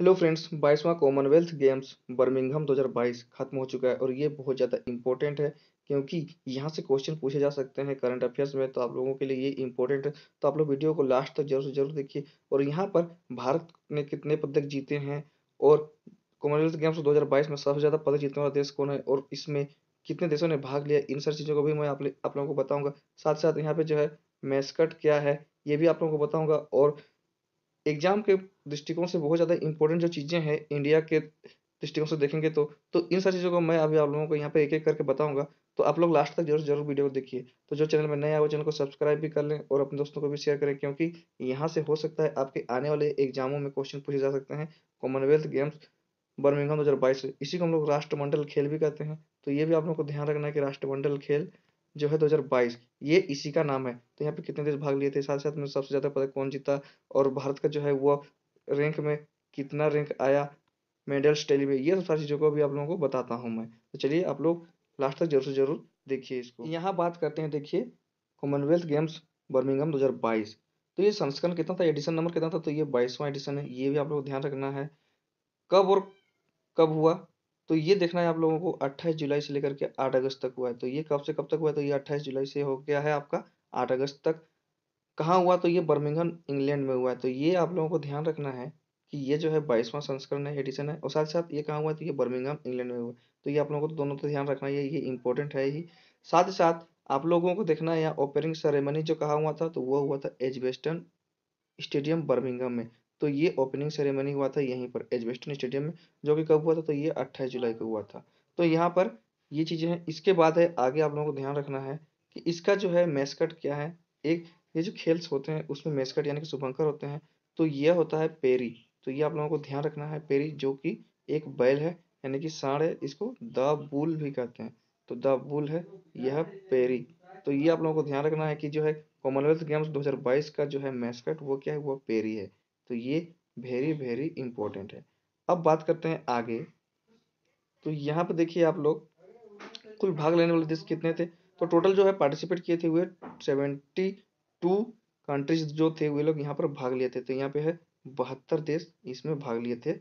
hello friends बाईसवां Commonwealth Games Birmingham 2022 खत्म हो चुका है और ये बहुत ज़्यादा इंपॉर्टेंट है क्योंकि यहाँ से क्वेश्चन पूछे जा सकते हैं करंट अफेयर्स में तो आप लोगों के लिए ये इंपॉर्टेंट है तो आप लोग वीडियो को लास्ट तक तो जरूर जरूर देखिए और यहाँ पर भारत ने कितने पदक जीते हैं और कॉमनवेल्थ गेम्स दो में सबसे ज़्यादा पदक जीतने वाला देश कौन है और इसमें कितने देशों ने भाग लिया इन सारी चीज़ों को भी मैं आप, आप लोगों को बताऊँगा साथ साथ यहाँ पर जो है मैस्कट क्या है ये भी आप लोगों को बताऊँगा और एग्जाम के दृष्टिकोण से बहुत ज़्यादा इंपॉर्टेंट जो चीज़ें हैं इंडिया के दृष्टिकोण से देखेंगे तो तो इन सारी चीज़ों को मैं अभी आप लोगों को यहाँ पे एक एक करके बताऊंगा तो आप लोग लास्ट तक जरूर जरूर वीडियो देखिए तो जो चैनल में नया आए वो चैनल को सब्सक्राइब भी कर लें और अपने दोस्तों को भी शेयर करें क्योंकि यहाँ से हो सकता है आपके आने वाले एग्जामों में क्वेश्चन पूछे जा सकते हैं कॉमनवेल्थ गेम्स बर्मिंगम दो इसी को हम लोग राष्ट्रमंडल खेल भी कहते हैं तो ये भी आप लोग को ध्यान रखना है कि राष्ट्रमंडल खेल जो है 2022 ये इसी का नाम है तो यहाँ पे कितने देश भाग लिए थे साथ साथ में सबसे ज़्यादा पदक कौन जीता और भारत का जो है वो रैंक में कितना रैंक आया मेडल्स टेली में ये सब सारी चीज़ों को भी आप लोगों को बताता हूँ मैं तो चलिए आप लोग लास्ट तक जरूर से जरूर देखिए इसको यहाँ बात करते हैं देखिए कॉमनवेल्थ गेम्स बर्मिंगम दो तो ये संस्करण कितना था एडिशन नंबर कितना था तो ये बाईसवां एडिशन है ये भी आप लोग ध्यान रखना है कब और कब हुआ तो ये देखना है आप लोगों को 28 जुलाई से लेकर के 8 अगस्त तक हुआ है तो ये कब से कब तक हुआ है तो ये 28 जुलाई से हो गया है आपका 8 अगस्त तक कहाँ हुआ तो ये बर्मिंगहम इंग्लैंड में हुआ है तो ये आप लोगों को ध्यान रखना है कि ये जो है बाईसवां संस्करण है एडिशन है और साथ साथ ये कहाँ हुआ है तो ये बर्मिंगहम इंग्लैंड में हुआ तो ये आप लोगों को दोनों तो ध्यान रखना है ये इंपॉर्टेंट है ही साथ ही साथ आप लोगों को देखना है यहाँ ओपनिंग सेरेमनी जो कहा हुआ था तो वो हुआ था एजबेस्टन स्टेडियम बर्मिंगम में तो ये ओपनिंग सेरेमनी हुआ था यहीं पर एजबेस्टन स्टेडियम में जो कि कब हुआ था तो ये अट्ठाईस जुलाई को हुआ था तो यहाँ पर ये चीज़ें हैं इसके बाद है आगे आप लोगों को ध्यान रखना है कि इसका जो है मेस्कट क्या है एक ये जो खेल्स होते हैं उसमें मेस्कट यानी कि शुभंकर होते हैं तो यह होता है पेरी तो ये आप लोगों को ध्यान रखना है पेरी जो कि एक बैल है यानी कि साढ़ है इसको द बुल भी कहते हैं तो द बुल है यह पेरी तो ये आप लोगों को ध्यान रखना है कि जो है कॉमनवेल्थ गेम्स 2022 का जो है मैस्कट वो क्या है वो पेरी है तो ये वेरी वेरी इंपॉर्टेंट है अब बात करते हैं आगे तो यहाँ पर देखिए आप लोग कुल भाग लेने वाले देश कितने थे तो टोटल जो है पार्टिसिपेट किए थे हुए सेवेंटी टू कंट्रीज जो थे वे लोग यहाँ पर भाग लिए थे तो यहाँ पे है बहत्तर देश इसमें भाग लिए थे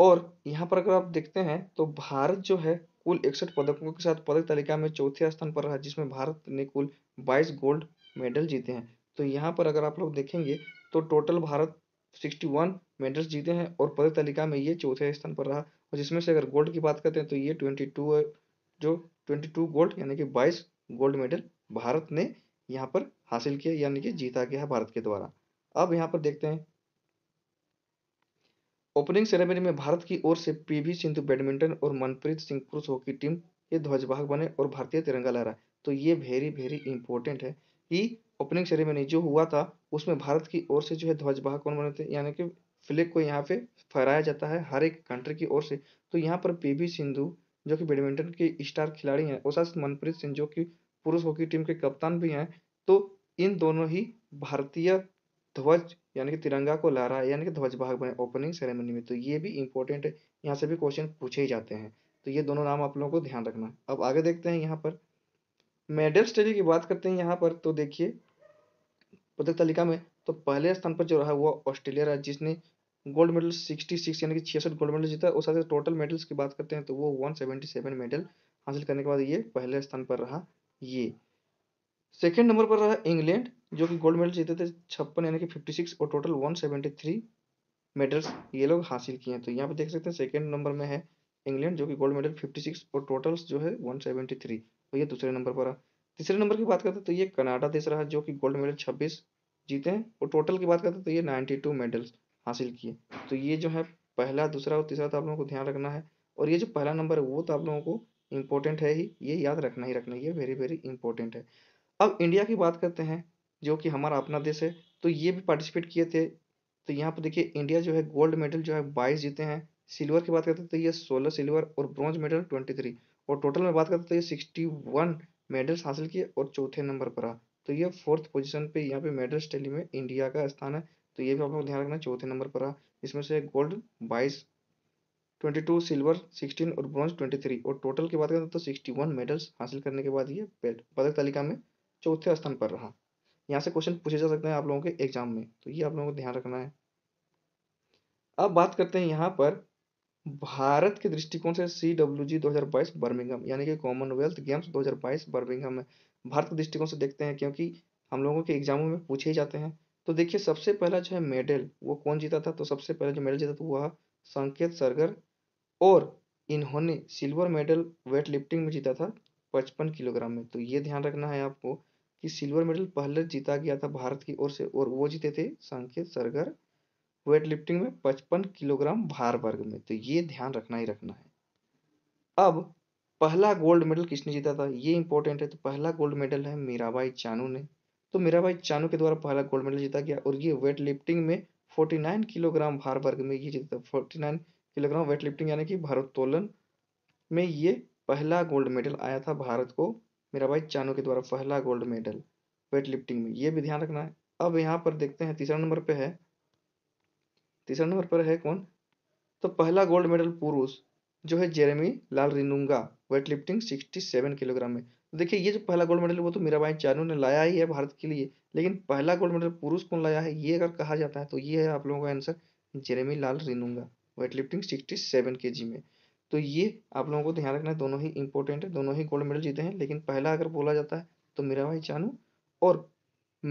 और यहाँ पर अगर आप देखते हैं तो भारत जो है कुल इकसठ पदकों के साथ पदक तालिका में चौथे स्थान पर रहा जिसमें भारत ने कुल बाईस गोल्ड मेडल जीते हैं तो यहाँ पर अगर आप लोग देखेंगे तो टोटल भारत 61 मेडल्स जीते हैं और पदक तालिका में ये चौथे स्थान पर रहा और जिसमें से अगर गोल्ड की बात करते हैं तो ये 22 जो 22 गोल्ड यानी कि 22 गोल्ड मेडल भारत ने यहाँ पर हासिल किया यानी कि जीता गया है भारत के द्वारा अब यहाँ पर देखते हैं ओपनिंग सेरेमनी में भारत की ओर से पी सिंधु बैडमिंटन और मनप्रीत सिंह पुरुष हॉकी टीम ये ध्वजवाहक बने और भारतीय तिरंगा लहरा तो ये वेरी वेरी इंपॉर्टेंट है कि ओपनिंग सेरेमनी जो हुआ था उसमें भारत की ओर से जो है ध्वजवाहक कौन बने थे यानी कि फ्लैग को यहाँ पे फहराया जाता है हर एक कंट्री की ओर से तो यहाँ पर पी वी सिंधु जो कि बैडमिंटन के स्टार खिलाड़ी हैं और साथ मनप्रीत सिंह जो कि पुरुष हॉकी टीम के कप्तान भी हैं तो इन दोनों ही भारतीय ध्वज यानी कि तिरंगा को ला रहा है यानी कि ध्वज भाग बने ओपनिंग सेरेमनी में तो ये भी इंपॉर्टेंट है यहाँ से भी क्वेश्चन पूछे ही जाते हैं तो ये दोनों नाम आप लोगों को ध्यान रखना अब आगे देखते हैं यहाँ पर मेडल स्टडी की बात करते हैं यहाँ पर तो देखिए पदक तालिका में तो पहले स्थान पर जो रहा वो ऑस्ट्रेलिया रहा जिसने गोल्ड मेडल 66 यानी कि छियासठ गोल्ड मेडल जीता और साथ ही टोटल मेडल्स की बात करते हैं तो वो 177 मेडल हासिल करने के बाद ये पहले स्थान पर रहा ये सेकेंड नंबर पर रहा इंग्लैंड जो कि गोल्ड मेडल जीते थे छप्पन यानी कि 56 और टोटल 173 मेडल्स ये लोग हासिल किए हैं तो यहाँ पे देख सकते हैं सेकेंड नंबर में है इंग्लैंड जो कि गोल्ड मेडल फिफ्टी और टोटल जो है वन तो ये दूसरे नंबर पर रहा तीसरे नंबर की बात करते हैं तो ये कनाडा देश रहा जो कि गोल्ड मेडल छब्बीस जीते हैं और टोटल की बात करते हैं तो ये नाइन्टी टू मेडल्स हासिल किए तो ये जो है पहला दूसरा और तीसरा तो आप लोगों को ध्यान रखना है और ये जो पहला नंबर है वो तो आप लोगों को इम्पोर्टेंट है ही ये याद रखना ही रखना ये वेरी वेरी इंपॉर्टेंट है अब इंडिया की बात करते हैं जो कि हमारा अपना देश है तो ये भी पार्टिसिपेट किए थे तो यहाँ पर देखिए इंडिया जो है गोल्ड मेडल जो है बाईस जीते हैं सिल्वर की बात करते हैं तो ये सोलह सिल्वर और ब्रॉन्ज मेडल ट्वेंटी थ्री और टोटल में बात करते हैं तो ये सिक्सटी वन मेडल्स हासिल किए और चौथे नंबर पर रहा तो ये फोर्थ पोजिशन पे यहाँ पे मेडल्स टेली में इंडिया का स्थान है तो ये भी आप लोग ध्यान रखना चौथे नंबर पर रहा इसमें से गोल्ड बाईस ट्वेंटी टू सिल्वर सिक्सटीन और ब्रॉन्ज ट्वेंटी थ्री और टोटल की बात करें तो सिक्सटी वन मेडल्स हासिल करने के बाद ये पदक तालिका में चौथे स्थान पर रहा यहाँ से क्वेश्चन पूछे जा सकते हैं आप लोगों के एग्जाम में तो ये आप लोगों को ध्यान रखना है अब बात करते हैं यहाँ पर भारत के दृष्टिकोण से सी डब्ल्यू जी दो हज़ार बाईस बर्मिंघम यानी कि कॉमनवेल्थ गेम्स दो हज़ार बाईस बर्मिंघम है भारत के दृष्टिकोण से देखते हैं क्योंकि हम लोगों के एग्जामों में पूछे ही जाते हैं तो देखिए सबसे पहला जो है मेडल वो कौन जीता था तो सबसे पहले जो मेडल जीता था वह संकेत सरगर और इन्होंने सिल्वर मेडल वेट लिफ्टिंग में जीता था पचपन किलोग्राम में तो ये ध्यान रखना है आपको कि सिल्वर मेडल पहले जीता गया था भारत की ओर से और वो जीते थे संकेत सरगर वेट लिफ्टिंग में पचपन किलोग्राम भार वर्ग में तो ये ध्यान रखना ही रखना है अब पहला गोल्ड मेडल किसने जीता था ये इंपॉर्टेंट है तो पहला गोल्ड मेडल है मीराबाई चानू ने तो मीराबाई चानू के द्वारा पहला गोल्ड मेडल जीता गया और ये वेट लिफ्टिंग में 49 किलोग्राम भार वर्ग में ये जीता था 49 किलोग्राम वेट लिफ्टिंग यानी कि भारोत्तोलन में ये पहला गोल्ड मेडल आया था भारत को मीराबाई चानू के द्वारा पहला गोल्ड मेडल वेट लिफ्टिंग में ये भी ध्यान रखना है अब यहाँ पर देखते हैं तीसरा नंबर पर है तीसरे नंबर पर है कौन तो पहला गोल्ड मेडल पुरुष जो है Jeremy Lalrinnunga weight lifting sixty seven kilogram में तो देखिए ये जो पहला गोल्ड मेडल वो तो मीराबाई चानू ने लाया ही है भारत के लिए लेकिन पहला गोल्ड मेडल पुरुष कौन लाया है ये अगर कहा जाता है तो ये है आप लोगों का answer Jeremy Lalrinnunga weight lifting sixty seven K G में तो ये आप लोगों को ध्यान रखना है दोनों ही इंपॉर्टेंट है दोनों ही गोल्ड मेडल जीते हैं लेकिन पहला अगर बोला जाता है तो मीराबाई चानू और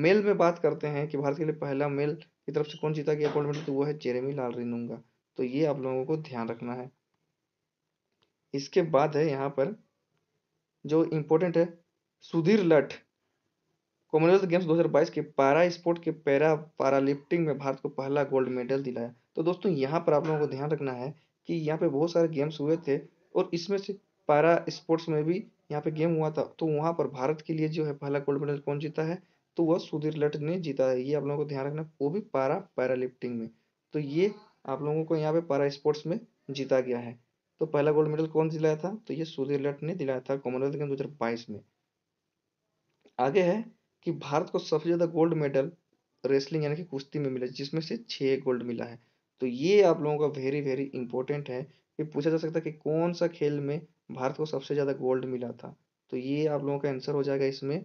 मेल में बात करते हैं कि भारत के लिए पहला मेल की तरफ से कौन जीता गया गोल्ड मेडल तो वो है जेरेमी रिनुंगा तो ये आप लोगों को ध्यान रखना है इसके बाद है यहाँ पर जो इम्पोर्टेंट है सुधीर लठ कॉमनवेल्थ गेम्स 2022 के पारा स्पोर्ट के पैरा लिफ्टिंग में भारत को पहला गोल्ड मेडल दिलाया तो दोस्तों यहाँ पर आप लोगों को ध्यान रखना है कि यहाँ पे बहुत सारे गेम्स हुए थे और इसमें से पारा स्पोर्ट्स में भी यहाँ पे गेम हुआ था तो वहाँ पर भारत के लिए जो है पहला गोल्ड मेडल कौन जीता है तो वह सुधीर लट ने जीता है ये आप लोगों को ध्यान रखना वो भी पारा पैरा लिफ्टिंग में तो ये आप लोगों को यहाँ पे पारा स्पोर्ट्स में जीता गया है तो पहला गोल्ड मेडल कौन दिलाया था तो ये सुधीर लट ने दिलाया था कॉमनवेल्थ गेम दो में आगे है कि भारत को सबसे ज़्यादा गोल्ड मेडल रेसलिंग यानी कि कुश्ती में मिला जिसमें से छह गोल्ड मिला है तो ये आप लोगों का वेरी वेरी इंपॉर्टेंट है कि पूछा जा सकता है कि कौन सा खेल में भारत को सबसे ज़्यादा गोल्ड मिला था तो ये आप लोगों का आंसर हो जाएगा इसमें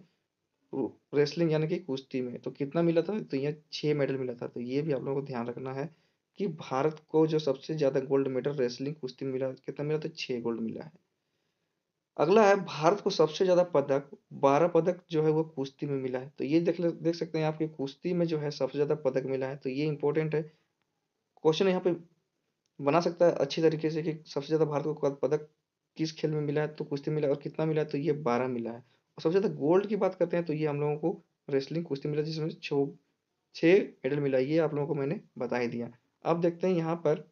रेसलिंग यानी कि कुश्ती में तो कितना मिला था तो यहाँ छः मेडल मिला था तो ये भी आप लोगों को ध्यान रखना है कि भारत को जो सबसे ज़्यादा गोल्ड मेडल रेसलिंग कुश्ती में मिला कितना मिला तो छः गोल्ड मिला है अगला है भारत को सबसे ज़्यादा पदक बारह पदक जो है वो कुश्ती में मिला है तो ये देख देख सकते हैं आपके कुश्ती में जो है सबसे ज़्यादा पदक मिला है तो ये इंपॉर्टेंट है क्वेश्चन यहाँ पे बना सकता है अच्छी तरीके से कि सबसे ज़्यादा भारत को पदक किस खेल में मिला है तो कुश्ती मिला और कितना मिला है तो ये बारह मिला है सबसे ज़्यादा गोल्ड की बात करते हैं तो ये हम लोगों को रेसलिंग कुश्ती मिला जिसमें छो छः मेडल मिला ये आप लोगों को मैंने बता ही दिया अब देखते हैं यहाँ पर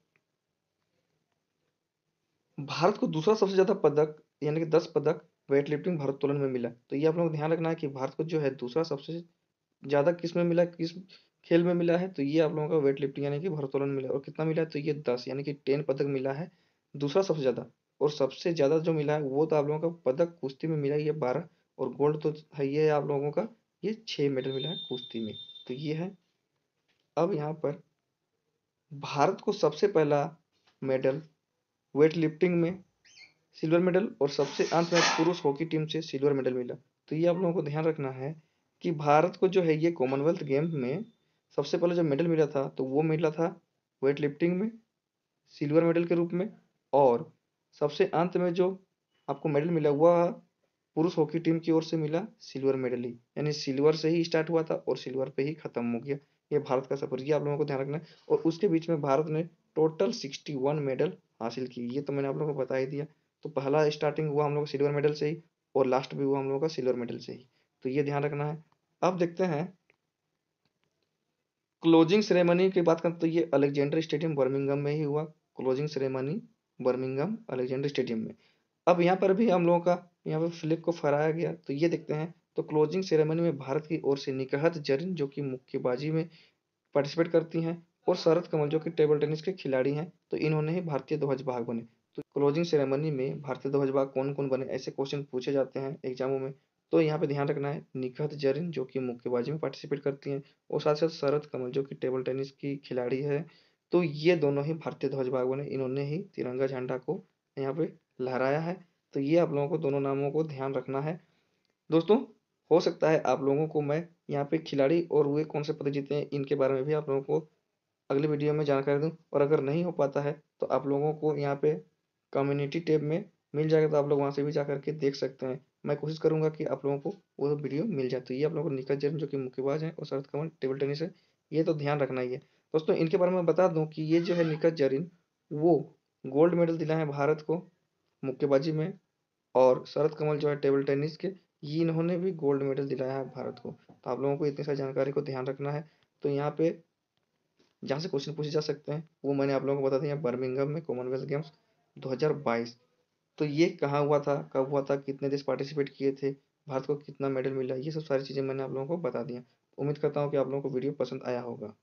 भारत को दूसरा सबसे ज़्यादा पदक यानी कि दस पदक वेट लिफ्टिंग भारोत्तोलन में मिला तो ये आप लोगों को ध्यान रखना है कि भारत को जो है दूसरा सबसे ज़्यादा किस में मिला किस खेल में मिला है तो ये आप लोगों का वेट लिफ्टिंग यानी कि भारोत्तोलन मिला और कितना मिला है तो ये दस यानी कि टेन पदक मिला है दूसरा सबसे ज़्यादा और सबसे ज़्यादा जो मिला है वो तो आप लोगों का पदक कुश्ती में मिला ये बारह और गोल्ड तो है ही है आप लोगों का ये छह मेडल मिला है कुश्ती में तो ये है अब यहाँ पर भारत को सबसे पहला मेडल वेट लिफ्टिंग में सिल्वर मेडल और सबसे अंत में पुरुष हॉकी टीम से सिल्वर मेडल मिला तो ये आप लोगों को ध्यान रखना है कि भारत को जो है ये कॉमनवेल्थ गेम में सबसे पहले जो मेडल मिला था तो वो मिला था वेट लिफ्टिंग में सिल्वर मेडल के रूप में और सबसे अंत में जो आपको मेडल मिला हुआ पुरुष हॉकी टीम की ओर से मिला सिल्वर मेडल ही यानी सिल्वर से ही स्टार्ट हुआ था और सिल्वर पे ही खत्म हो गया ये भारत का सफर ये आप लोगों को ध्यान रखना और उसके बीच में भारत ने टोटल सिक्सटी वन मेडल हासिल की ये तो मैंने आप लोगों को बता ही दिया तो पहला स्टार्टिंग हुआ हम लोग सिल्वर मेडल से ही और लास्ट भी हुआ हम लोगों का सिल्वर मेडल से ही तो ये ध्यान रखना है अब देखते हैं क्लोजिंग सेरेमनी की बात करें तो ये अलेक्जेंडर स्टेडियम बर्मिंगम में ही हुआ closing ceremony Birmingham Alexander stadium में अब यहाँ पर भी हम लोगों का यहाँ पे फिलिप को फहराया गया तो ये देखते हैं तो क्लोजिंग सेरेमनी में भारत की ओर से निकहत जरिन जो कि मुक्केबाजी में पार्टिसिपेट करती हैं और शरद कमल जो कि टेबल टेनिस के खिलाड़ी हैं तो इन्होंने ही भारतीय ध्वज भाग बने तो क्लोजिंग सेरेमनी में भारतीय ध्वज भाग कौन कौन बने ऐसे क्वेश्चन पूछे जाते हैं एग्जामों में तो यहाँ पे ध्यान रखना है निखत जरिन जो कि मुक्केबाजी में पार्टिसिपेट करती हैं और साथ साथ शरद कमल जो कि टेबल टेनिस की खिलाड़ी है तो ये दोनों ही भारतीय ध्वज भाग बने इन्होंने ही तिरंगा झंडा को यहाँ पे लहराया है तो ये आप लोगों को दोनों नामों को ध्यान रखना है दोस्तों हो सकता है आप लोगों को मैं यहाँ पे खिलाड़ी और वे कौन से पद जीते हैं इनके बारे में भी आप लोगों को अगले वीडियो में जानकारी दूँ और अगर नहीं हो पाता है तो आप लोगों को यहाँ पे कम्युनिटी टैब में मिल जाएगा तो आप लोग वहाँ से भी जा करके देख सकते हैं मैं कोशिश करूँगा कि आप लोगों को वो वीडियो मिल जाए तो ये आप लोगों को निकल जैन जो कि मुक्केबाज हैं और शरद कमल टेबल टेनिस है ये तो ध्यान रखना ही है दोस्तों इनके बारे में बता दूं कि ये जो है निकत जरीन वो गोल्ड मेडल दिला है भारत को मुक्केबाजी में और शरद कमल जो है टेबल टेनिस के ये इन्होंने भी गोल्ड मेडल दिलाया है भारत को तो आप लोगों को इतनी सारी जानकारी को ध्यान रखना है तो यहाँ पे जहाँ से क्वेश्चन पूछे जा सकते हैं वो मैंने आप लोगों को बता दिया बर्मिंगम में कॉमनवेल्थ गेम्स 2022 तो ये कहाँ हुआ था कब हुआ था कितने देश पार्टिसिपेट किए थे भारत को कितना मेडल मिला ये सब सारी चीज़ें मैंने आप लोगों को बता दिया उम्मीद करता हूँ कि आप लोगों को वीडियो पसंद आया होगा